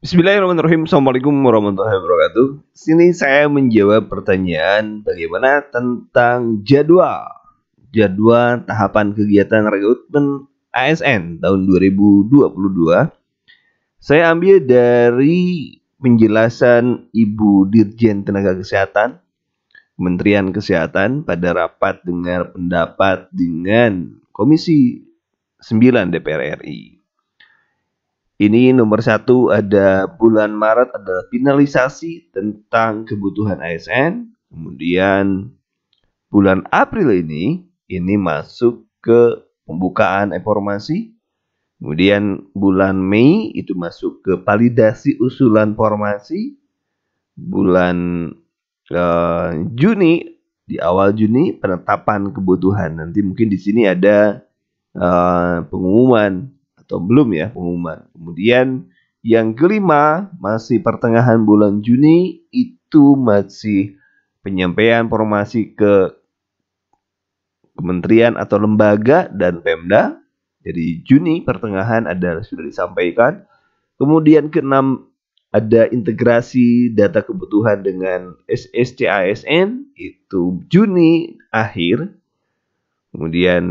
Bismillahirrahmanirrahim. Assalamualaikum warahmatullahi wabarakatuh. Sini saya menjawab pertanyaan bagaimana tentang jadwal jadwal tahapan kegiatan rekrutmen ASN tahun 2022. Saya ambil dari penjelasan Ibu Dirjen Tenaga Kesehatan Kementerian Kesehatan pada rapat dengar pendapat dengan Komisi 9 DPR RI. Ini nomor satu ada bulan Maret adalah finalisasi tentang kebutuhan ASN. Kemudian bulan April ini ini masuk ke pembukaan informasi. Kemudian bulan Mei itu masuk ke validasi usulan formasi. Bulan eh, Juni di awal Juni penetapan kebutuhan. Nanti mungkin di sini ada eh, pengumuman atau belum ya pengumuman. Kemudian yang kelima masih pertengahan bulan Juni itu masih penyampaian informasi ke kementerian atau lembaga dan Pemda. Jadi Juni pertengahan ada sudah disampaikan. Kemudian keenam ada integrasi data kebutuhan dengan SSCASN itu Juni akhir. Kemudian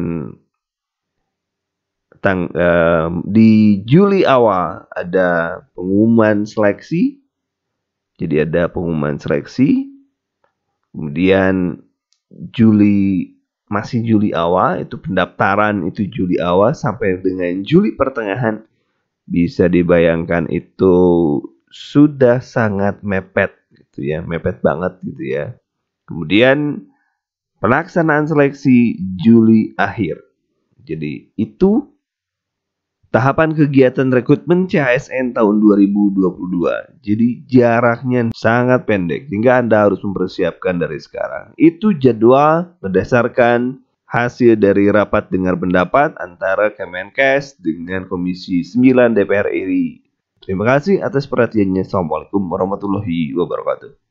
tang, uh, di Juli awal ada pengumuman seleksi. Jadi ada pengumuman seleksi. Kemudian Juli masih Juli awal itu pendaftaran itu Juli awal sampai dengan Juli pertengahan bisa dibayangkan itu sudah sangat mepet gitu ya, mepet banget gitu ya. Kemudian pelaksanaan seleksi Juli akhir. Jadi itu Tahapan kegiatan rekrutmen CHSN tahun 2022. Jadi jaraknya sangat pendek sehingga Anda harus mempersiapkan dari sekarang. Itu jadwal berdasarkan hasil dari rapat dengar pendapat antara Kemenkes dengan Komisi 9 DPR RI. Terima kasih atas perhatiannya. Assalamualaikum warahmatullahi wabarakatuh.